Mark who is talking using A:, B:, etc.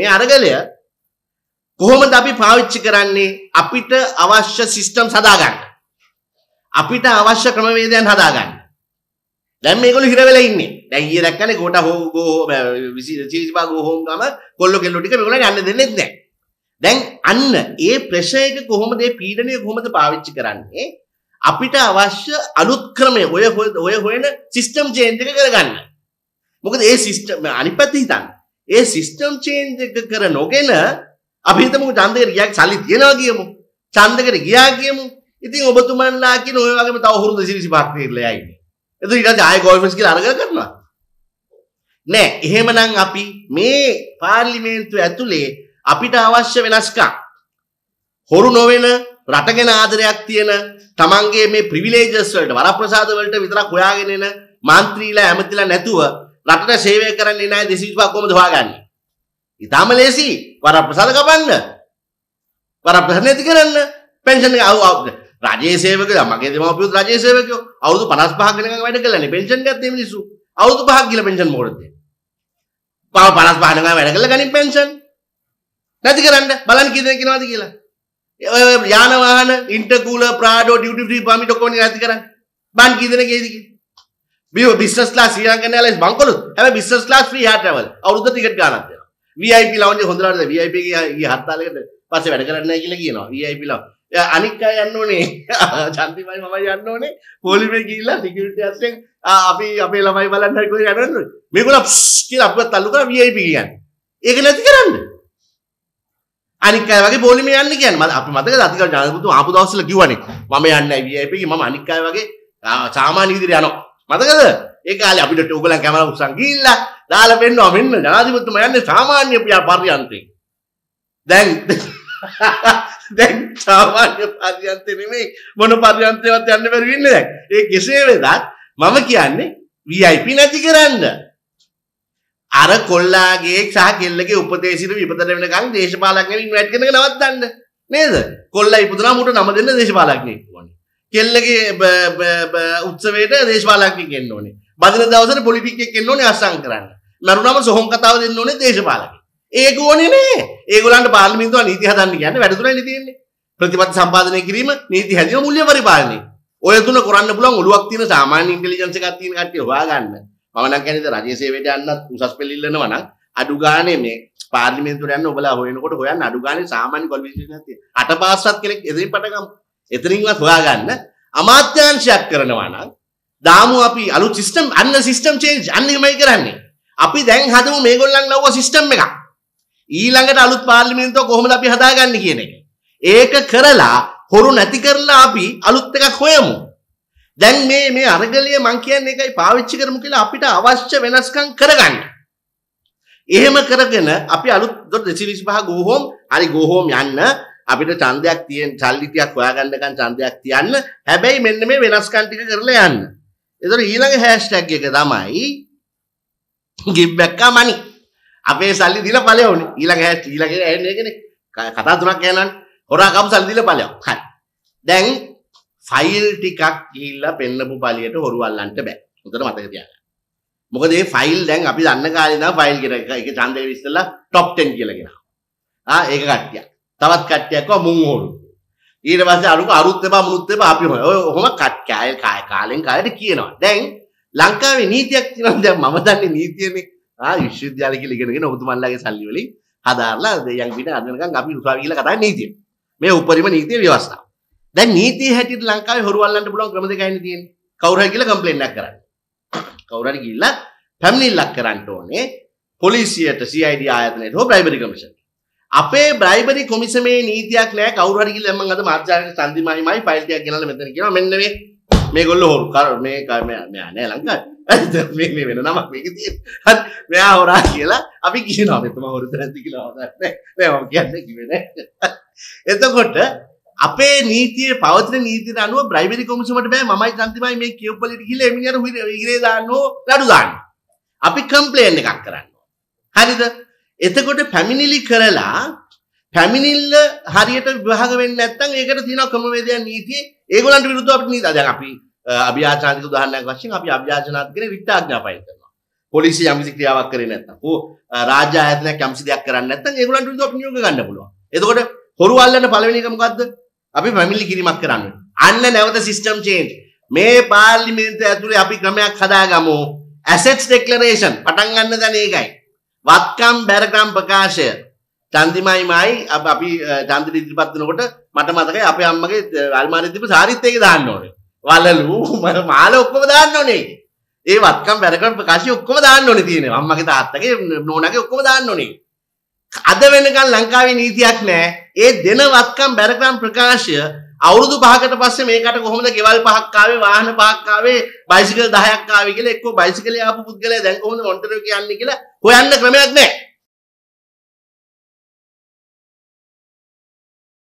A: මේ අරගලය කොහොමද අපි පාවිච්චි කරන්නේ අපිට අවශ්‍ය සිස්ටම් හදාගන්න. අපිට අවශ්‍ය ක්‍රමවේදයන් හදාගන්න. දැන් මේගොල්ලෝ හිර වෙලා ඉන්නේ. දැන් ඊයේ දැක්කනේ ගෝට හෝ ගෝ 25 ගෝ හෝම් ගම කොල්ලෝ කෙල්ලෝ ටික මේගොල්ලන් යන්න දෙන්නේ නැහැ. දැන් අන්න ඒ ප්‍රෙෂර් එක කොහොමද ඒ පීඩනය කොහොමද පාවිච්චි කරන්නේ? අපිට අවශ්‍ය අලුත් ක්‍රමය ඔය ඔය හොයන සිස්ටම් චේන්ජ් එක කරගන්න. මොකද ඒ සිස්ටම් අනිත් පැත්ත හිතන්න. ඒ සිස්ටම් චේන්ජ් එක කර නොගෙන අපි හිතමු ඡන්දකට ගියා සල්ලි තියනවා කියමු. ඡන්දකට ගියා කියමු. ඉතින් ඔබතුමන්ලා කියන ඔය වගේම තව හුරුදු 25ක් තීරලා යන්නේ. එතන ඊට පස්සේ ආයෙ ගොල්ෆන්ස් කියලා අරගෙන කරනවා. නෑ එහෙමනම් අපි මේ පාර්ලිමේන්තුව ඇතුලේ අපිට අවශ්‍ය වෙනස්කම් හොරු නොවන රටගෙන ආදරයක් තියෙන තමන්ගේ මේ ප්‍රිවිලේජස් වලට වරප්‍රසාද වලට විතරක් හොයාගෙන එන මන්ත්‍රීලා ඇමතිලා නැතුව රටට සේවය කරන්නේ නැහැ 225 කොහොමද හොයාගන්නේ? ඊටාම ලේසි වරප්‍රසාද කපන්න. වරප්‍රසාද නැති කරන්න. පෙන්ෂන් එක ආව රජයේ සේවකයෝ මගේ දෙමව්පියොත් රජයේ සේවකයෝ අවුරුදු 55ක් වෙනකන් වැඩ කළානේ පෙන්ෂන් එකත් මේ මිනිස්සු. අවුරුදු 5ක් ගිහලා පෙන්ෂන් මොකටද දෙන්නේ? පාව 55 වෙනකන් වැඩ කළා ගනින් පෙන්ෂන්. නැති කරන්න බලන්න කී දෙනෙක් ඉනවද කියලා. ඔය යාන වාහන intercooler Prado duty free permit ඔක්කොම නැති කරන්න. බන් කී දෙනෙක් ඒදි කියලා. මේ බිස්නස් ක්ලාස් ශ්‍රී ලංකන් එයාලයින්ස් මං කළොත් හැබැයි business class free air travel අවුරුද්ද ටිකට් ගානක් දෙනවා VIP ලවුන්ජ් හොඳලාට VIP ගිය හත්තාලෙකට පස්සේ වැඩ කරන්නේ නැහැ කියලා කියනවා VIP ලවුන්ජ් අනික් අය යන්න ඕනේ චන්දිමයි මම යන්න ඕනේ පොලිමේ ගිහිල්ලා සිකියුරිටි අස්සෙන් අපි අපේ ළමයි බලන්න හරි කොහෙ යන්න ඕනේ මේගොල්ලෝ කියලා අපිව තල්ලු කරා VIP කියන්නේ ඒක නැති කරන්න අනික් අය වගේ පොලිමේ යන්න කියන්නේ අපි මතකද අතිකල් ජනාධිපතිතුමා ආපු දවස්වල කිව්වනේ මම යන්නේ VIP මම අනික් අය වගේ සාමාන්‍ය විදිහට යනවා මතකද ඒ කාලේ අපිට ඔයගොල්ලන් කැමරා උස්සන් ගිහිල්ලා දාලා පෙන්නවා මෙන්න ජනාධිපතිතුමා යන්නේ සාමාන්‍ය පරියන්තේ. දැන් දැන් සාමාන්‍ය පරියන්තේ නෙමෙයි මොන පරියන්තේවත් යන්න බැරි වෙන්නේ දැන්. ඒ කෙසේ වෙතත් මම කියන්නේ VIP නැති කරන්න. අර කොල්ලාගේ සහ කෙල්ලගේ උපදේශිත විපතට වෙනකන් දේශපාලකයන් ඉන්වයිට් කරන එක නවත්තන්න. නේද? කොල්ලා ඉපදුනා මුට නම දෙන්න දේශපාලකයෙක් වුණා. කෙල්ලගේ උත්සවයට දේශපාලකින් කෙන්න ඕනේ බදන දවසට පොලිටික්ෙක් කෙන්න ඕනේ අස්සං කරන්න නරුණම සොහොන් කතාව දෙන්න ඕනේ දේශපාලක ඒක ඕනේ නේ ඒගොල්ලන්ට පාර්ලිමේන්තුව නීති හදන්න කියන්නේ වැඩතුරයි තියෙන්නේ ප්‍රතිපත්ති සම්පාදනය කිරීම නීති හැදීම මුල්‍ය පරිපාලනය ඔය තුන කරන්න පුළුවන් ඔළුවක් තියෙන සාමාන්‍ය ඉන්ටෙලිජන්ස් එකක් තියෙන කට්ටිය හොයාගන්න මම නම් කියන්නේ රජයේ සේවයට යන්නත් උසස් පෙළ ඉල්ලනවා නම් අඩු ගානේ මේ පාර්ලිමේන්තුවට යන්න ඔබලා හොයනකොට හොයන්න අඩු ගානේ සාමාන්‍ය ක්වොලිෆිකේෂන් එකක් තියෙන අට පාස්සත් කෙනෙක් එදින් පටගමු එතනින්වත් හොයාගන්න අමාත්‍යංශයක් කරනවා නම් දාමු අපි අලුත් සිස්ටම් අන්න සිස්ටම් චේන්ජ් අන්න එහෙමයි කරන්නේ. අපි දැන් හදමු මේගොල්ලන් නවුව සිස්ටම් එකක්. ඊළඟට අලුත් පාර්ලිමේන්තුව කොහොමද අපි හදාගන්නේ කියන එක. ඒක කරලා හොරු නැති කරලා අපි අලුත් එකක් හොයමු. දැන් මේ මේ අරගලය මං කියන්නේ එකයි පාවිච්චි කරමු කියලා අපිට අවශ්‍ය වෙනස්කම් කරගන්න. එහෙම කරගෙන අපි අලුත් 225 ගෝහොම් හරි ගෝහොම් යන්න අපිට ඡන්දයක් තියෙන සල්ලි ටිකක් හොයාගන්නකන් ඡන්දයක් තියන්න හැබැයි මෙන්න මේ වෙනස්කම් ටික කරලා යන්න. ඒතර ඊළඟ හෑෂ්ටැග් එක තමයි give back our money. අපේ සල්ලි දීලා ඵලයෝනේ. ඊළඟ හෑෂ් ඊළඟ ඇන්නේ එකනේ. කතා තුනක් කියනවනේ. හොරා කම් සල්ලි දීලා ඵලයෝ. හරි. දැන් ෆයිල් ටිකක් ගිහිල්ලා පෙන්නපු ඵලියට හොරු අල්ලන්න බෑ. හොඳට මතක තියාගන්න. මොකද මේ ෆයිල් දැන් අපි දන්න කාලේ ඉඳන් ෆයිල් කියන එක ඒක ඡන්දේ ඉස්සෙල්ලා top 10 කියලා කියනවා. ආ ඒක කට්ටියක්. තවත් කට්ටියක් ආවා මුං හොරු. ඊට පස්සේ අලුක අරුත් එපා මුනුත් එපා අපි හොය. ඔය ඔහොම කට්කෑල් කාය කාලෙන් කාලෙට කියනවා. දැන් ලංකාවේ නීතියක් තියෙනවා දැන් මම දන්නේ නීතියනේ. ආ විශ්වවිද්‍යාල කියලා ඉගෙනගෙන ඔබතුමන්ලාගේ සල්ලි වලින් හදාරලා දෙයන් පිට අද වෙනකන් අපි උසාවි කියලා කතා නීතිය. මේ උපරිම නීතිය ව්‍යවස්ථාව. දැන් නීතිය හැටියට ලංකාවේ හොරු අල්ලන්න පුළුවන් ක්‍රම දෙකයි තියෙන්නේ. කවුරු හරි කියලා කම්ප්ලේන්ට් එකක් කරන්න. කවුරු හරි ගිහිල්ලා පැමිණිල්ලක් කරන්න ඕනේ පොලිසියට CID ආයතනයට හෝ ප්‍රයිමරි කමිෂන්. අපේ බ්‍රයිබරි කොමිසමේ නීතියක් නෑ කවුරු හරි ගිහලා මම අද මාර්ජාගේ සම්දිමයිමයි ෆයිල් ටිකක් ගෙනල්ලා මෙතන කියනවා මෙන්න මේ මේගොල්ලෝ හොරු කර මේ මෙයා නෑ ලංකාවේ මේ මේ වෙන නමක් මේක තියෙන හරි මෙයා හොරා කියලා අපි කියනවා මෙතන හොරු දැන්ද කියලා හොදක් නෑ නෑ මම කියන්නේ කිව්වේ නෑ එතකොට අපේ නීතිය පවතින නීතිය අනුව බ්‍රයිබරි කොමිසමට බෑ මමයි සම්තිමයි මේ කියව්වලට ගිහලා එමිනියර ඉරේ දාන්නෝ නඩු දාන්න. අපි කම්ප්ලේන් එකක් කරන්න. හරිද? එතකොට පැමිණිලි කරලා පැමිණිල්ල හරියට විභාග වෙන්නේ නැත්නම් ඒකට තියෙනවා ක්‍රමවේදයන් නීතියේ ඒගොල්ලන්ට විරුද්ධව අපිට නීති දැන් අපි අභියාචනාතික උදාහරණයක් වශයෙන් අපි අභියාචනාත්මකනේ විත්තාඥා පයින් කරනවා පොලිසිය යම්කිසි ක්‍රියාවක් කරේ නැත්නම් ඕ රාජ්‍ය ආයතනයක් යම්කිසි දෙයක් කරන්නේ නැත්නම් ඒගොල්ලන්ට විරුද්ධව අපි නියෝග ගන්න පුළුවන් එතකොට හොරු අල්ලන පළවෙනි එක මොකද්ද අපි පැමිණිලි කිරීමක් කරන්න අන්න නැවත සිස්ටම් චේන්ජ් මේ පාර්ලිමේන්තුව ඇතුලේ අපි ක්‍රමයක් හදාගමු ඇසෙට්ස් ඩෙක්ලරේෂන් පටන් ගන්න දැන ඒකයි වත්කම් බැරකම් ප්‍රකාශය චන්දිමයිමයි අපි චන්දිර ඉදිරිපත් වෙනකොට මට මතකයි අපේ අම්මගේ අල්මාරියේ තිබ්බ සාරිත් එක දාන්න ඕනේ. වලලු මම මාල ඔක්කොම දාන්න ඕනේ. ඒ වත්කම් බැරකම් ප්‍රකාශය ඔක්කොම දාන්න ඕනේ තියෙනවා. අම්මගේ තාත්තගේ නෝනාගේ ඔක්කොම දාන්න ඕනේ. අද වෙනකන් ලංකාවේ නීතියක් නැහැ. ඒ දෙන වත්කම් බැරකම් ප්‍රකාශය අවුරුදු පහකට පස්සේ මේකට කොහොමද ගෙවල් පහක් ආවේ වාහන පහක් ආවේ බයිසිකල් 10ක් ආවේ කියලා එක්කෝ බයිසිකලේ ආපු පුද්ගලයා දැන් කොහොමද මොන්ටරෝ කියන්නේ කියලා හොයන්න ක්‍රමයක් නැහැ.